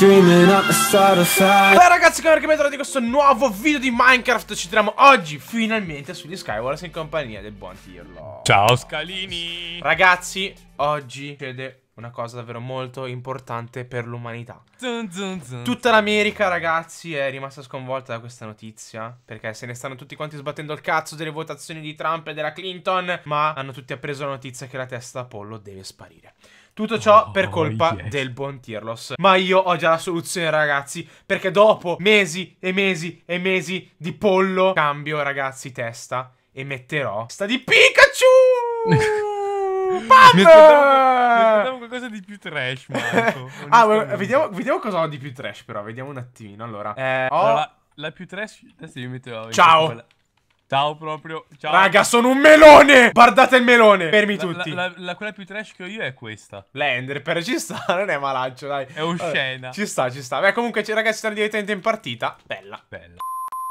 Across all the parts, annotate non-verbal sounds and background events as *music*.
Beh ragazzi, come benvenuti di questo nuovo video di Minecraft Ci troviamo oggi finalmente sugli Skywars in compagnia del buon Tirlo Ciao Scalini Ragazzi, oggi succede una cosa davvero molto importante per l'umanità Tutta l'America ragazzi è rimasta sconvolta da questa notizia Perché se ne stanno tutti quanti sbattendo il cazzo delle votazioni di Trump e della Clinton Ma hanno tutti appreso la notizia che la testa Apollo deve sparire tutto ciò oh, per oh, colpa yes. del buon Tirlos. Ma io ho già la soluzione, ragazzi, perché dopo mesi e mesi e mesi di pollo cambio, ragazzi, testa e metterò sta di Pikachu! *laughs* Mi aspettavo qualcosa di più trash, Marco. *laughs* ah, vediamo, vediamo, cosa ho di più trash, però. Vediamo un attimino. Allora, eh, ho... allora la più trash adesso io metterò... Ciao! Ciao proprio, ciao. Raga, sono un melone! Guardate il melone! Fermi la, tutti. La, la, quella più trash che ho io è questa. L'ender, però ci sta, *laughs* non è malaccio, dai. È oscena. Vabbè, ci sta, ci sta. Beh, comunque, ragazzi, siamo direttamente in partita. Bella. Bella.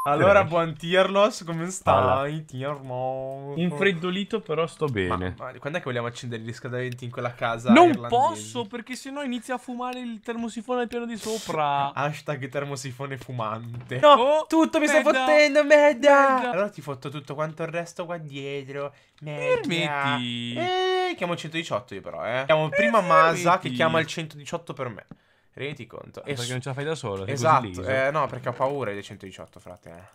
Allora, buon Tirlos, come stai? Alla. Tirlos. Infreddolito, però sto bene. Ma, ma, quando è che vogliamo accendere i riscaldamenti in quella casa? Non irlandese? posso, perché sennò inizia a fumare il termosifone al piano di sopra. *laughs* Hashtag termosifone fumante. No, oh, tutto mi sta fottendo, merda. Allora ti fotto tutto quanto il resto qua dietro. Merda. Permetti. Eh, chiamo il 118 io però, eh. Chiamo eh prima Masa che chiama il 118 per me. Renditi conto. Ah, perché non ce la fai da solo. Esatto. Eh, no, perché ho paura dei 118, frate.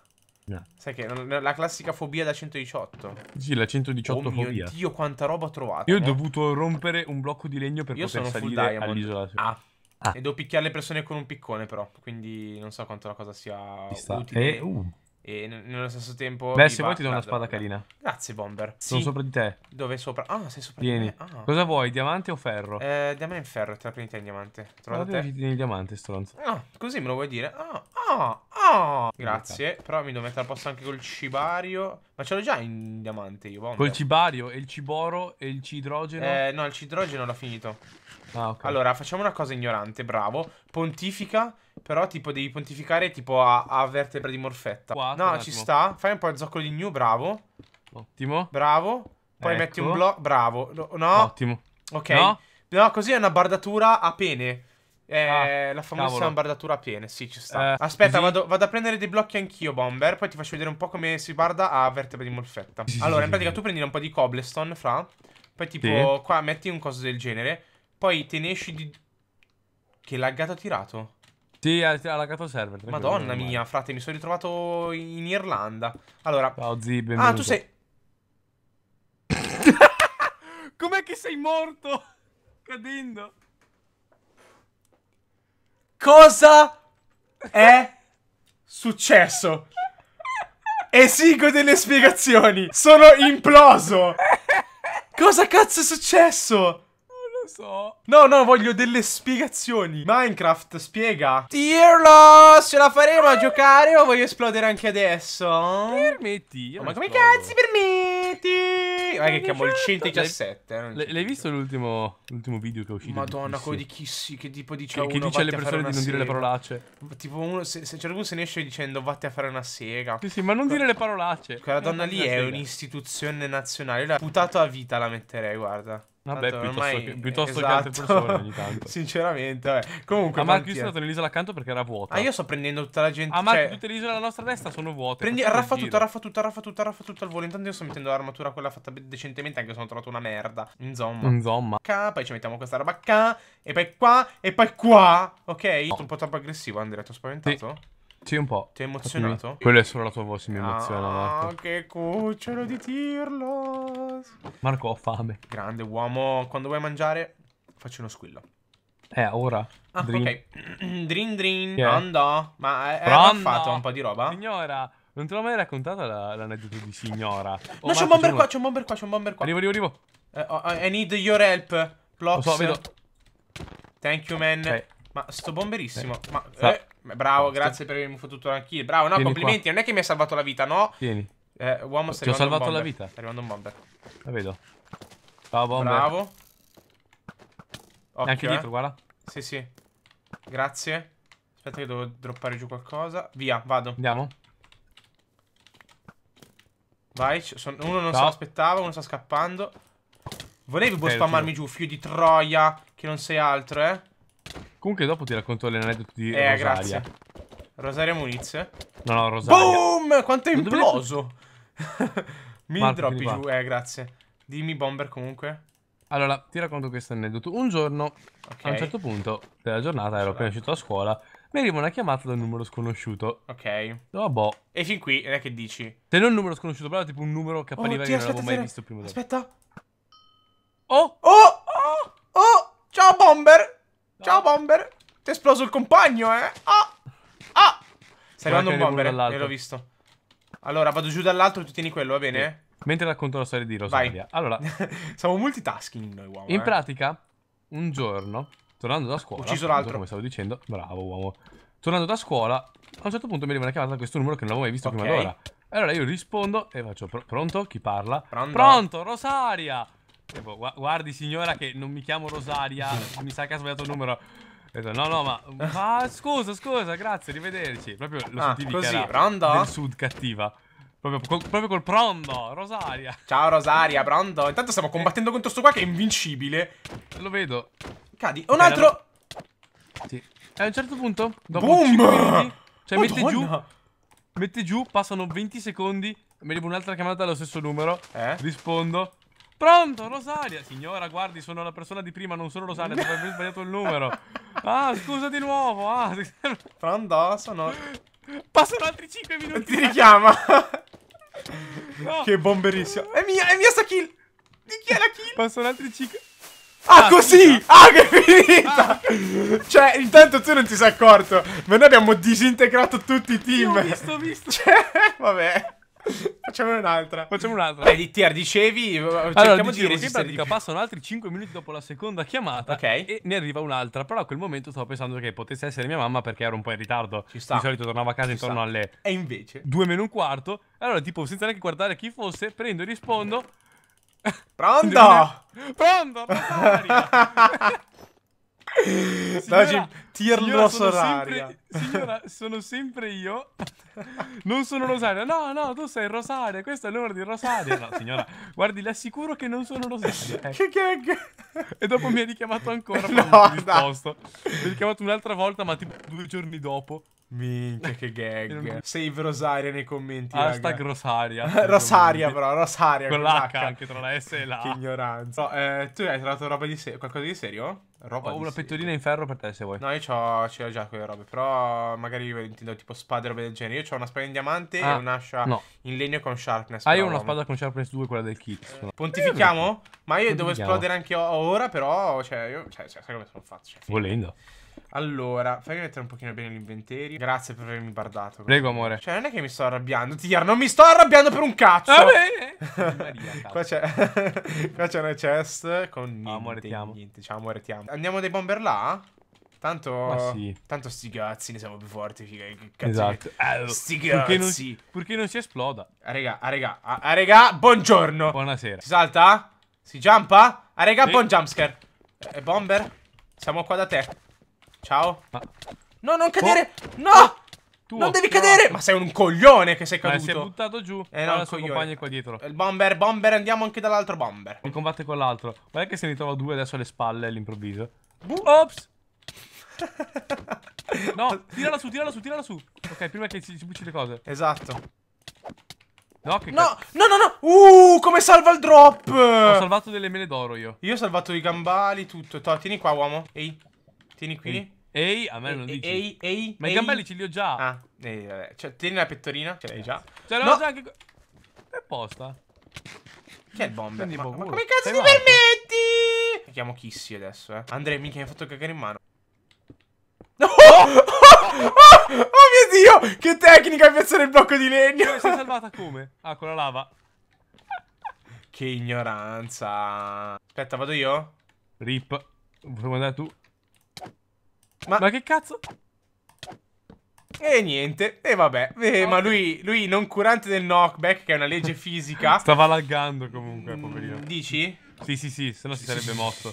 No. Sai che la classica fobia da 118. Sì, la 118 oh fobia. mio Dio, quanta roba ho trovato. Io ho eh. dovuto rompere un blocco di legno per Io poter salire all'isola. Ah. ah. E devo picchiare le persone con un piccone, però. Quindi non so quanto la cosa sia utile. eh, uh. E nello stesso tempo. Beh, se vuoi ti do una spada carina. Grazie, Bomber. Sono sì. sopra di te. Dove sopra? Ah, sei sopra Vieni. di te. Ah. Cosa vuoi, diamante o ferro? Eh, diamante in ferro, te la prendi te in diamante. Trovate te. Ah, in diamante, stronzo. Ah, così me lo vuoi dire? Ah, ah Oh, oh. Grazie, però mi devo mettere a posto anche col cibario. Ma ce l'ho già in diamante io. Bomber. Col cibario e il ciboro e il cidrogeno? Eh, no, il cidrogeno l'ho finito. Ah, okay. Allora, facciamo una cosa ignorante, bravo. Pontifica, però tipo devi pontificare tipo a, a vertebra di morfetta. Qua, no, ci sta. Fai un po' il zoccolo di new, bravo. Ottimo. Bravo. Poi ecco. metti un blocco, bravo. No. Ottimo. Ok. No? no, così è una bardatura a pene. Eh, ah, la famosa cavolo. bardatura a piene, sì, ci sta. Eh, Aspetta, vado, vado, a prendere dei blocchi anch'io, Bomber. Poi ti faccio vedere un po' come si barda a vertebra di molfetta. allora, in pratica, tu prendi un po' di cobblestone, fra. Poi, tipo, qua metti un coso del genere. Poi te ne esci di. Che laggato ha tirato. Sì, ha, ha laggato il server. Madonna mia, frate, mi sono ritrovato in Irlanda. Allora. Ciao, zi, benvenuto. Ah, tu sei. *laughs* *laughs* Com'è che sei morto? Cadendo. Cosa è successo? Esigo delle spiegazioni. Sono imploso. Cosa cazzo è successo? lo so. No, no, voglio delle spiegazioni. Minecraft, spiega. Tirlo, ce la faremo a giocare o voglio esplodere anche adesso? Permetti. Oh, ma come cazzo permetti? Ma che chiamo il 117. L'hai visto l'ultimo video che è uscito? Madonna, quello di Kissi, che tipo dice che, che dice alle persone di non sega. dire le parolacce. Tipo uno, se, se c'è qualcuno se ne esce dicendo vatti a fare una sega. Sì, sì, ma non dire le parolacce. Quella donna lì è un'istituzione nazionale. Io l'ha putato a vita, la metterei, guarda. Vabbè, Tanto, piuttosto, ormai... che, piuttosto esatto. che, altre esatto. persone ogni tanto. *laughs* Sinceramente, vabbè. Comunque. Ma io sono stato nell'isola accanto perché era vuota. Ah, io sto prendendo tutta la gente. Ah, ma cioè... tutte le isole alla nostra destra sono vuote. Prendi raffa tutto, raffa tutto, raffa tutto, raffa tutta al volo. Intanto io sto mettendo l'armatura quella fatta decentemente, anche se ho trovato una merda. Insomma. Insomma. Qua, poi ci mettiamo questa roba qua. E poi qua. E poi qua. Ok? Sono un po' troppo aggressivo, Andrea. Ti ho spaventato? Sì. Sì, un po'. Ti è emozionato? Quella è solo la tua voce, mi emoziona. Ah, Marco. che cucciolo di tirlo. Williams. Marco, ho fame. Grande uomo. Quando vuoi mangiare, faccio uno squillo. Eh, ora. Ah, drin. ok. drin drin. Yeah. Andò. Ma è eh, eh fatto un po' di roba? Signora. Non te l'ho mai raccontata l'aneddoto la di signora. Oh, no, c'è un bomber qua, c'è un bomber qua, c'è un bomber qua. Arrivo, arrivo, arrivo. Uh, eh, oh, oh, I need your help. Lo so, vedo. Thank you, man. Okay. Ma sto bomberissimo. Okay. Ma, eh, bravo, grazie per avermi fottuto la kill. Bravo, no, Vieni complimenti. Qua. Non è che mi ha salvato la vita, no? Vieni. Eh, uomo, Ti ho salvato la vita. Sta arrivando un bomber. La vedo. Ciao, bomber. Bravo. Occhio, anche eh. dietro, guarda. Sì, sì. Grazie. Aspetta che devo droppare giù qualcosa. Via, vado. Andiamo. Vai, son... uno non si aspettava, uno sta scappando. Volevi boh, spammarmi giù, figlio di troia, che non sei altro, eh? Comunque dopo ti racconto l'aneddoto di eh, Rosaria. grazie. Rosaria Muniz. No, no, Rosaria. Boom! Quanto è imploso! *laughs* Mi Marco, droppi giù, eh, grazie. Dimmi bomber comunque. Allora, ti racconto questo aneddoto. Un giorno, okay. a un certo punto della giornata, ero appena cioè. uscito da scuola, mi arriva una chiamata da un numero sconosciuto. Ok. Oh, boh. E fin qui, non è che dici? Se non un numero sconosciuto, però tipo un numero che appariva oh, oddio, che non aspetta, avevo mai visto prima. Aspetta. Oh! Oh! Oh! Oh! Ciao bomber! No. Ciao bomber! Ti è esploso il compagno, eh? Ah! Ah! Stai arrivando un bomber, eh? l'ho visto. Allora, vado giù dall'altro, e tu tieni quello, va bene? Sì. Mentre racconto la storia di Rosalia. Allora, *laughs* siamo multitasking noi uomo. In eh. pratica, un giorno, tornando da scuola, ucciso l'altro, come stavo dicendo, bravo uomo. Tornando da scuola, a un certo punto mi arriva una chiamata da questo numero che non avevo mai visto okay. prima d'ora. Allora io rispondo e faccio pr pronto? Chi parla? Pronto, pronto Rosaria. Tipo, boh, guardi signora che non mi chiamo Rosaria, *laughs* mi sa che ha sbagliato il numero. Esatto. No, no, ma... ma scusa, scusa, grazie, arrivederci. Proprio lo ah, sentivi così, che era pronto? del sud cattiva. Proprio col, proprio col, pronto, Rosaria. Ciao Rosaria, pronto? Intanto stiamo eh. combattendo contro sto qua che è invincibile. Lo vedo. Cadi. Un okay, altro... Allora... Sì. E eh, a un certo punto, dopo Boom! Minuti, cioè Madonna. mette giù... Mette giù, passano 20 secondi, mi arriva un'altra chiamata allo stesso numero. Eh? Rispondo. Pronto, Rosaria. Signora, guardi, sono la persona di prima, non sono Rosaria, Dopo aver *laughs* sbagliato il numero. Ah, scusa di nuovo. Ah. Pronto, sono... Passano altri 5 minuti. Ti richiama. *laughs* No. Che bomberissimo. È mia, è mia sta kill. Di chi è la kill? Passano altri 5... Ah, ah, così! Finita. Ah, che è finita! Ah. Cioè, intanto tu non ti sei accorto, ma noi abbiamo disintegrato tutti i team. ho visto, ho visto. *laughs* Cioè, vabbè. *laughs* Facciamone un'altra. Facciamo un'altra. Beh, DTR, dicevi. Allora, cioè, dicevo di che passano altri 5 minuti dopo la seconda chiamata. Ok. E ne arriva un'altra. Però a quel momento stavo pensando che potesse essere mia mamma perché ero un po' in ritardo. Ci sta. Di solito tornavo a casa Ci intorno sta. alle. E invece. 2 meno un quarto. Allora, tipo, senza neanche guardare chi fosse, prendo e rispondo. Pronto? *laughs* Pronto? Pronto? *laughs* Signora, tir signora, sono sempre, signora, sono sempre io. Non sono Rosaria. No, no, tu sei Rosaria. Questo è l'ora di Rosaria. No, signora, guardi, le assicuro che non sono Rosaria. Eh. Che gag. E dopo mi ha richiamato ancora. *laughs* No, mi ha richiamato un'altra volta, ma tipo due giorni dopo. Minchia, *laughs* che gag. Save Rosaria nei commenti. Hashtag *laughs* Rosaria. Rosaria, però, Rosaria. Con, l'H, anche tra la S e la. Che ignoranza. No, eh, tu hai trovato roba di se- qualcosa di serio? Roba Ho oh, una serio. pettolina in ferro per te se vuoi. No, io ho, c'ho già quelle robe. Però magari io intendo tipo spade e robe del genere. Io ho una spada in diamante ah, e un'ascia no. in legno con sharpness. Ah, io ho una spada con sharpness 2, quella del kit. Eh, pontifichiamo? Eh, Ma io devo esplodere anche ora, però. Cioè, io. Cioè, cioè sai come sono fatto? Cioè, Volendo. Fine. Allora, fai vedere un pochino bene l'inventario. Grazie per avermi bardato. Prego, amore. Cioè, non è che mi sto arrabbiando. Tiar, non mi sto arrabbiando per un cazzo. Va ah, bene. Maria, *laughs* qua c'è *laughs* Qua c'è una chest con niente. Oh, amore, ti amo. Niente. Ciao, amore, ti amo. Andiamo dei bomber là? Tanto, Ma sì. tanto sti cazzi, ne siamo più forti, figa. Che cazzo esatto. Eh, oh, sti cazzi. Purché non, si, purché non si esploda. A regà, a regà, a, a regà, buongiorno. Buonasera. Si salta? Si jumpa? A regà, sì. buon jumpscare. E eh, bomber? Siamo qua da te. Ciao. Ma... No, non boh. cadere! Oh. No! Oh. non devi no. cadere! Ma sei un coglione che sei caduto. Ma si è buttato giù. Eh, no, il suo compagno qua dietro. Il bomber, bomber, andiamo anche dall'altro bomber. Mi combatte con l'altro. Guarda che se ne trovo due adesso alle spalle all'improvviso. Ops! *laughs* no, tirala su, tirala su, tirala su. Ok, prima che si, si bucci le cose. Esatto. No, che no, no, no, no. Uh, come salva il drop. Ho salvato delle mele d'oro io. Io ho salvato i gambali, tutto. tieni qua, uomo. Ehi. Tieni qui. Ehi, a me ehi, non dici. Ehi, ehi, Ma ehi. i gambelli ce li ho già. Ah, ehi, vabbè. Cioè, tieni la pettorina. Ce l'hai già. Certo. Ce l'ho no. già anche... È posta. Eh. Che è il bomber? Ma, boh, ma come cazzo ti permetti? Chiamo Kissy adesso, eh. Andrea, minchia, mi ha fatto cagare in mano. No! *laughs* Oh, oh, oh, mio Dio! Che tecnica piazzare il blocco di legno! Come sei salvata come? Ah, con la lava. Che ignoranza. Aspetta, vado io? Rip. Vuoi andare tu? Ma... ma, che cazzo? E niente, e vabbè, eh, okay. ma lui, lui non curante del knockback, che è una legge fisica. Stava laggando comunque, poverino. Dici? Sì, sì, sì, se no si sarebbe morto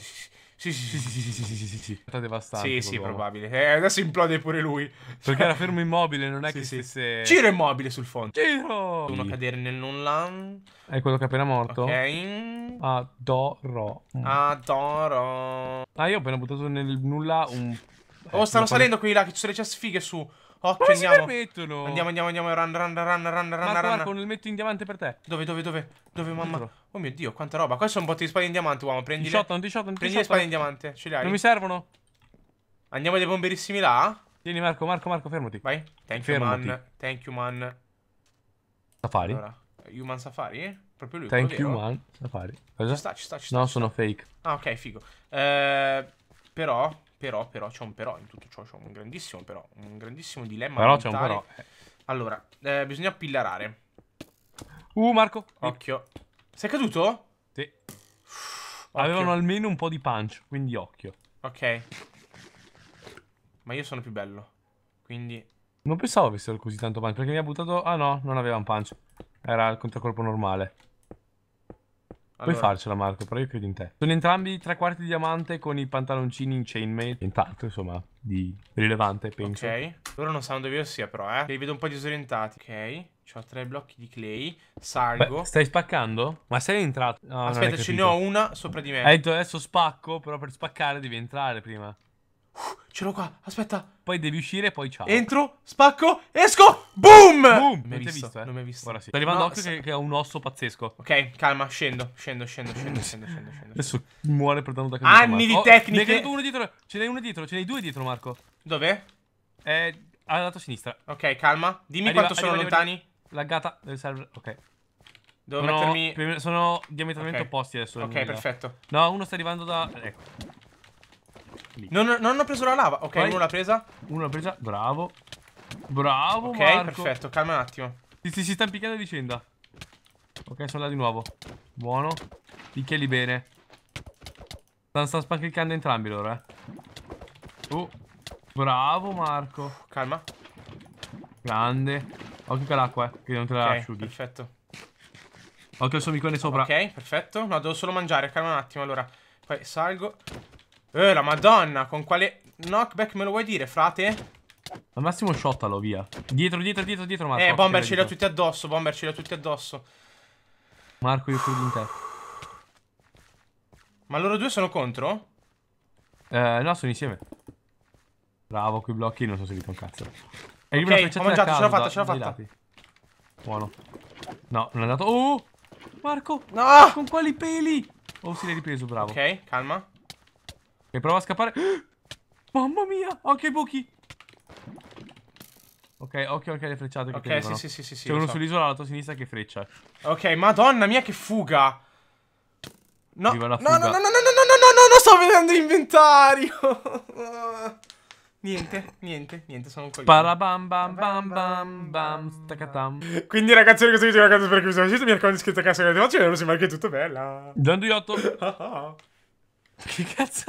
Sì, sì, sì, sì, sì, sì, sì, sì, sì, sì. devastante. Sì, sì, probabile. Eh, adesso implode pure lui. Perché era fermo immobile, non è sì, che sì. stesse... Ciro è immobile sul fondo. Ciro! Uno cadere nel nulla. È quello che è appena morto? Ok. Adoro. Adoro. Ah, io ho appena buttato nel nulla un Oh, eh, stanno salendo quelli là, che ci sono le ciasfighe su. Occhio, Come andiamo. Andiamo, andiamo, andiamo. Run, run, run, run, run, Marco, run. Marco, non metto in diamante per te. Dove, dove, dove? Dove, mamma? Oh mio Dio, quanta roba. Qua sono botte di spade in diamante, uomo. Prendi 18, le... 18, 18, Prendi 18. le spade in diamante. Ce le hai. Non mi servono. Andiamo dei bomberissimi là. Vieni, Marco, Marco, Marco, fermati. Vai. Thank fermati. you, man. Thank you, man. Safari. Allora, human Safari? Proprio lui. Thank you, man. Safari. Cosa? Ci sta, ci sta, ci sta. No, sono fake. Ah, ok, figo. Eh, però... Però, però, c'è un però in tutto ciò, c'è un grandissimo però, un grandissimo dilemma. Però c'è un però. Allora, eh, bisogna pillarare. Uh, Marco. Occhio. Sei caduto? Sì. Avevano almeno un po' di punch, quindi occhio. Ok. Ma io sono più bello. Quindi... Non pensavo avessero così tanto punch, perché mi ha buttato... Ah no, non aveva un punch. Era il contraccolpo normale. Allora. Puoi farcela Marco, però io credo in te. Sono entrambi tre quarti diamante con i pantaloncini in chainmail. Intanto, insomma, di rilevante, penso. Ok. Loro non sanno dove io sia, però, eh. Li vedo un po' disorientati. Ok. Ho tre blocchi di clay. Salgo. Beh, stai spaccando? Ma sei entrato? No, Aspetta, ce ne ho una sopra di me. Hai detto adesso spacco, però per spaccare devi entrare prima ce l'ho qua, aspetta. Poi devi uscire e poi ciao. Entro, spacco, esco, boom! Boom! Non mi hai visto, visto, eh? Non mi hai visto. Ora sì. Sta arrivando no, occhio se... che, ha un osso pazzesco. Ok, calma, scendo, scendo, scendo, scendo, scendo, scendo, scendo. Adesso muore per tanto da capire. Anni Marco. di oh, tecniche. ne hai uno dietro, ce n'hai uno dietro, ce n'hai due dietro, Marco. Dov'è? Eh, al lato sinistra. Ok, calma. Dimmi arriva, quanto arriva, sono arriva, lontani. Laggata, deve server, ok. Devo sono, mettermi... Sono diametralmente okay. opposti adesso. Ok, perfetto. No, uno sta arrivando da... Ecco clic. Non, non, ho preso la lava. Ok, Vai. uno l'ha presa. Uno l'ha presa, bravo. Bravo, Ok, Marco. perfetto, calma un attimo. Si, si, si sta impiccando a vicenda. Ok, sono là di nuovo. Buono. Picchiali bene. Stanno sta spacchettando entrambi loro, eh. Oh, bravo Marco. Calma. Grande. Occhio che l'acqua, eh, che non te la okay, asciughi. perfetto. Occhio al suo micone sopra. Ok, perfetto. No, devo solo mangiare, calma un attimo, allora. Poi salgo. Eh, la madonna, con quale knockback me lo vuoi dire, frate? Al massimo shotalo, via. Dietro, dietro, dietro, dietro, Marco. Eh, bomber ce li ho tutti addosso, bomber ce li ho tutti addosso. Marco, io credo in te. Ma loro due sono contro? Eh, no, sono insieme. Bravo, quei blocchi non sono serviti un cazzo. E io okay, ho mangiato, ce l'ho fatta, ce l'ho fatta. Lati. Buono. No, non è andato... Oh! Marco! No! Con quali peli? Oh, si l'hai ripreso, bravo. Ok, calma. E prova a scappare. *gasps* Mamma mia, occhio ai buchi. Ok, occhio anche alle frecciate che Ok, tenevano. sì, sì, sì, sì. C'è uno so. sull'isola alla tua sinistra che freccia. Ok, madonna mia che fuga. No, fuga. no, no, no, no, no, no, no, no, no, no, sto vedendo l'inventario. niente, niente, niente, sono un coglione. Parabam bam bam bam bam staccatam. Quindi ragazzi, questo video è ragazzi per cui vi siete mi raccomando iscrivetevi al canale se non avete fatto, che è tutto bella. otto *laughs* che cazzo